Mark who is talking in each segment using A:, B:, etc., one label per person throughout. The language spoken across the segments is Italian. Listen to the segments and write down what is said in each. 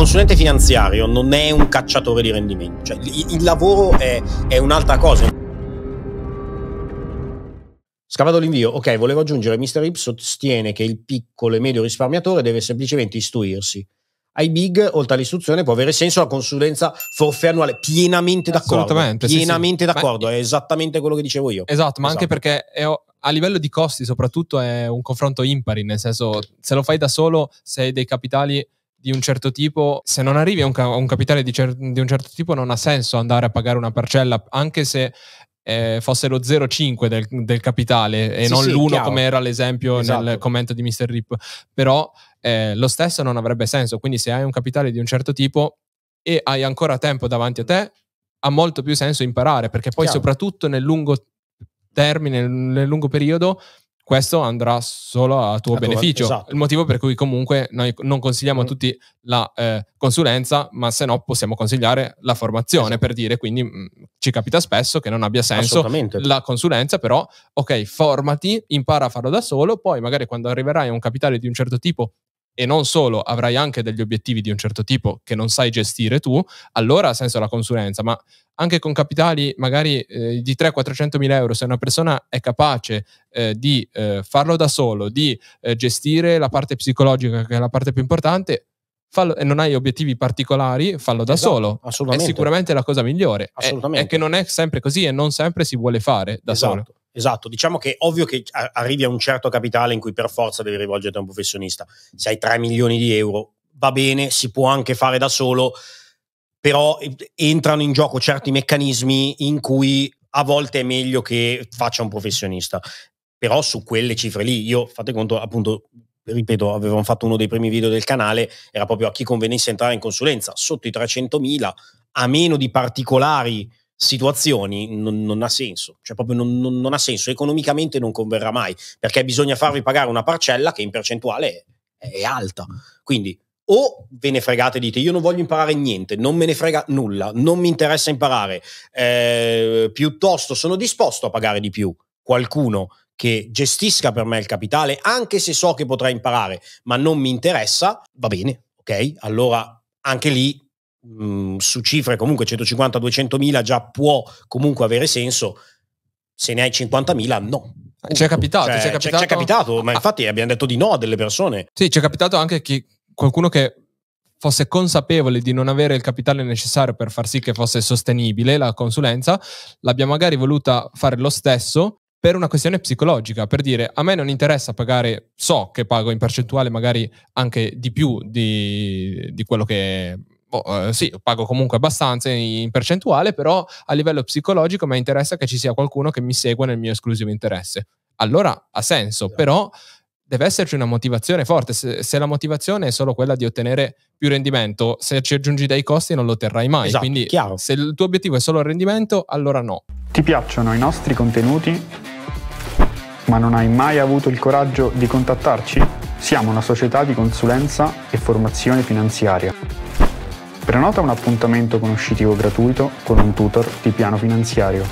A: consulente finanziario non è un cacciatore di rendimento, cioè il, il lavoro è, è un'altra cosa. Scavato l'invio, ok, volevo aggiungere, Mr. Hip sostiene che il piccolo e medio risparmiatore deve semplicemente istruirsi. Ai big, oltre all'istruzione, può avere senso la consulenza forfè annuale. Pienamente d'accordo. Assolutamente. Pienamente sì, d'accordo, Beh, è esattamente quello che dicevo io. Esatto, ma esatto. anche perché è, a
B: livello di costi soprattutto è un confronto impari, nel senso se lo fai da solo, se hai dei capitali di un certo tipo, se non arrivi a un, ca- un capitale di, cer- di un certo tipo non ha senso andare a pagare una parcella, anche se eh, fosse lo 0,5 del, del capitale e sì, non sì, l'1 chiaro. come era l'esempio esatto. nel commento di Mr. Rip, però eh, lo stesso non avrebbe senso, quindi se hai un capitale di un certo tipo e hai ancora tempo davanti a te, ha molto più senso imparare, perché poi chiaro. soprattutto nel lungo termine, nel lungo periodo, questo andrà solo a tuo a beneficio. Tuo, esatto. Il motivo per cui comunque noi non consigliamo a mm. tutti la eh, consulenza, ma se no possiamo consigliare la formazione esatto. per dire, quindi mh, mm, ci capita spesso che non abbia senso la consulenza, però ok, formati, impara a farlo da solo, poi magari quando arriverai a un capitale di un certo tipo e non solo, avrai anche degli obiettivi di un certo tipo che non sai gestire tu, allora ha senso la consulenza, ma anche con capitali magari eh, di 300-400 mila euro, se una persona è capace eh, di eh, farlo da solo, di eh, gestire la parte psicologica, che è la parte più importante, fallo, e non hai obiettivi particolari, fallo da esatto, solo. Assolutamente. È sicuramente la cosa migliore. Assolutamente. È, è, che non è sempre così e non sempre si vuole fare da esatto. solo.
A: Esatto, diciamo che è ovvio che arrivi a un certo capitale in cui per forza devi rivolgerti a un professionista. Se hai 3 milioni di euro va bene, si può anche fare da solo, però entrano in gioco certi meccanismi in cui a volte è meglio che faccia un professionista. Però su quelle cifre lì, io fate conto, appunto, ripeto, avevamo fatto uno dei primi video del canale, era proprio a chi convenisse entrare in consulenza, sotto i 300.000, a meno di particolari situazioni non, non, ha senso, cioè proprio non, non, non, ha senso, economicamente non converrà mai, perché bisogna farvi pagare una parcella che in percentuale è, è, alta. Quindi o ve ne fregate, dite io non voglio imparare niente, non me ne frega nulla, non mi interessa imparare, eh, piuttosto sono disposto a pagare di più qualcuno che gestisca per me il capitale, anche se so che potrà imparare, ma non mi interessa, va bene, ok? Allora anche lì Mm, su cifre comunque 150-200 mila già può comunque avere senso, se ne hai 50 mila no. Cioè, c'è capitato, cioè, capitato, capitato ma ah. infatti abbiamo detto di no a delle persone. Sì, ci è capitato anche che
B: qualcuno che fosse consapevole di non avere il capitale necessario per far sì che fosse sostenibile la consulenza, l'abbia magari voluta fare lo stesso per una questione psicologica, per dire a me non interessa pagare, so che pago in percentuale magari anche di più di, di quello che boh, eh, sì, pago comunque abbastanza in percentuale, però a livello psicologico mi interessa che ci sia qualcuno che mi segua nel mio esclusivo interesse. Allora ha senso, sì. Esatto. però deve esserci una motivazione forte. Se, se, la motivazione è solo quella di ottenere più rendimento, se ci aggiungi dei costi non lo otterrai mai. Esatto, Quindi chiaro. se il tuo obiettivo è solo il rendimento, allora
A: no. Ti piacciono i nostri contenuti? ma non hai mai avuto il coraggio di contattarci? Siamo una società di consulenza e formazione finanziaria Prenota un appuntamento conoscitivo gratuito con un tutor di piano finanziario.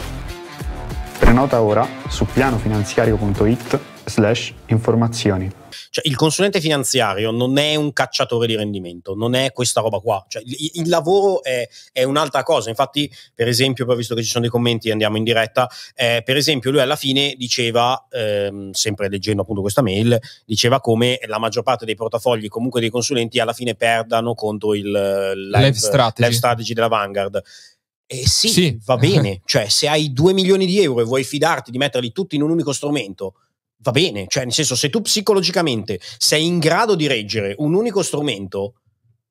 A: Prenota ora su pianofinanziario.it slash informazioni. Cioè, il consulente finanziario non è un cacciatore di rendimento, non è questa roba qua. Cioè, il, il, lavoro è, è, un'altra cosa. Infatti, per esempio, poi visto che ci sono dei commenti, andiamo in diretta. Eh, per esempio, lui alla fine diceva, ehm, sempre leggendo appunto questa mail, diceva come la maggior parte dei portafogli, comunque dei consulenti, alla fine perdano contro il live, strategy. live strategy della Vanguard. Eh sì, sì, va bene. cioè, se hai 2 milioni di euro e vuoi fidarti di metterli tutti in un unico strumento va bene, cioè nel senso se tu psicologicamente sei in grado di reggere un unico strumento,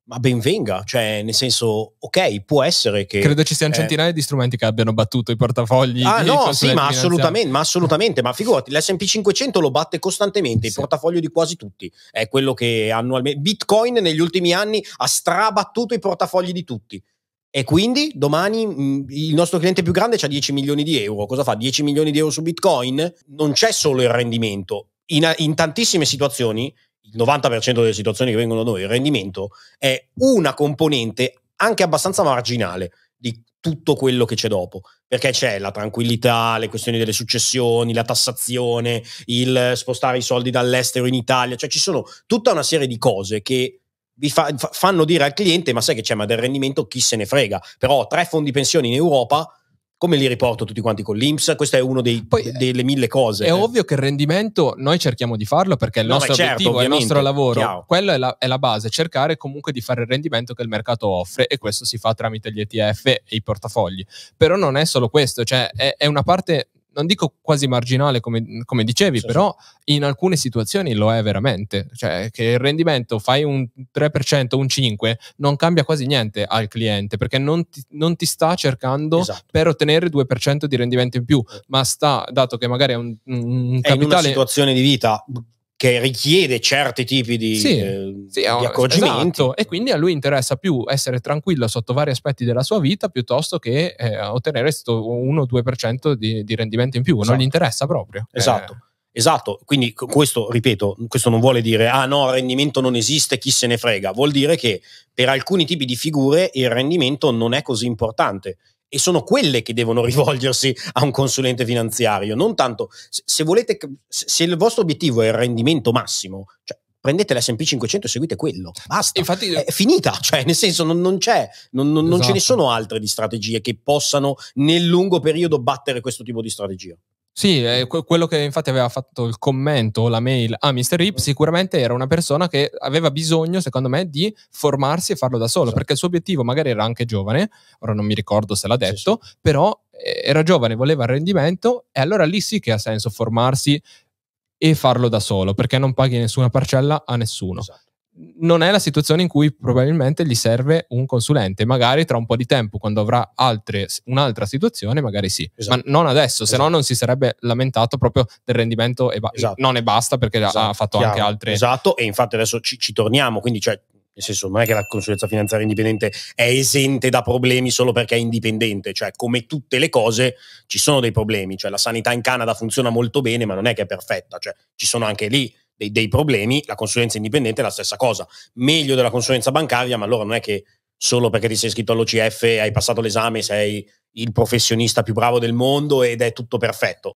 A: ma ben venga, cioè nel senso, ok, può essere che... Credo ci siano eh, centinaia
B: di strumenti che abbiano battuto i portafogli. Ah no, sì, ma assolutamente,
A: ma assolutamente, ma figurati, l'S&P 500 lo batte costantemente, sì. il portafoglio di quasi tutti, è quello che annualmente... Bitcoin negli ultimi anni ha strabattuto i portafogli di tutti. E quindi domani mm, il nostro cliente più grande ha 10 milioni di euro. Cosa fa? 10 milioni di euro su Bitcoin? Non c'è solo il rendimento. In, in tantissime situazioni, il 90% delle situazioni che vengono da noi, il rendimento è una componente anche abbastanza marginale di tutto quello che c'è dopo, perché c'è la tranquillità, le questioni delle successioni, la tassazione, il spostare i soldi dall'estero in Italia, cioè ci sono tutta una serie di cose che vi fa, fanno dire al cliente, ma sai che c'è, ma del rendimento chi se ne frega. Però tre fondi pensioni in Europa come li riporto tutti quanti con l'Inps? Questo è una delle mille cose. È
B: ovvio che il rendimento noi cerchiamo di farlo perché è il nostro no, certo, obiettivo, è il nostro lavoro. Chiaro. Quella è la, è la, base, cercare comunque di fare il rendimento che il mercato offre e questo si fa tramite gli ETF e i portafogli. Però non è solo questo, cioè è, è una parte non dico quasi marginale come, come dicevi, sì, però in alcune situazioni lo è veramente. Cioè che il rendimento fai un 3%, un 5%, non cambia quasi niente al cliente perché non ti, non ti sta cercando esatto. per ottenere 2% di rendimento in più, ma sta, dato che magari è un,
A: un capitale... È in una situazione di vita che richiede certi tipi di, sì, eh, sì, di oh, accorgimenti. Esatto.
B: E quindi a lui interessa più essere tranquillo sotto vari aspetti della sua vita piuttosto che eh, ottenere uno o 2% di, di, rendimento in più. Esatto. Non gli esatto. interessa proprio. Esatto.
A: Eh. Esatto, esatto. quindi questo, ripeto, questo non vuole dire ah no, il rendimento non esiste, chi se ne frega, vuol dire che per alcuni tipi di figure il rendimento non è così importante e sono quelle che devono rivolgersi a un consulente finanziario, non tanto se volete se il vostro obiettivo è il rendimento massimo, cioè prendete l'S&P 500 e seguite quello, basta, Infatti, è finita, cioè nel senso non, non c'è, non, non, esatto. non ce ne esatto. sono altre di strategie che possano nel lungo periodo battere questo tipo di strategia.
B: Sì, quello che infatti aveva fatto il commento o la mail a Mr. Rip, sicuramente era una persona che aveva bisogno, secondo me, di formarsi e farlo da solo, esatto. perché il suo obiettivo magari era anche giovane, ora non mi ricordo se l'ha detto, sì, sì. però eh, era giovane, voleva il rendimento e allora lì sì che ha senso formarsi e farlo da solo, perché non paghi nessuna parcella a nessuno. Esatto non è la situazione in cui probabilmente gli serve un consulente, magari tra un po' di tempo, quando avrà altre, un'altra situazione, magari sì, esatto. ma non adesso, esatto. se no esatto. non si sarebbe lamentato proprio del rendimento e ba- esatto.
A: non e basta perché ha esatto. fatto Chiaro. anche altre. Esatto, e infatti adesso ci, ci torniamo, quindi cioè nel senso, non è che la consulenza finanziaria indipendente è esente da problemi solo perché è indipendente, cioè come tutte le cose ci sono dei problemi, cioè la sanità in Canada funziona molto bene, ma non è che è perfetta, cioè ci sono anche lì dei, dei problemi, la consulenza indipendente è la stessa cosa. Meglio della consulenza bancaria, ma allora non è che solo perché ti sei iscritto all'OCF, hai passato l'esame, sei il professionista più bravo del mondo ed è tutto perfetto.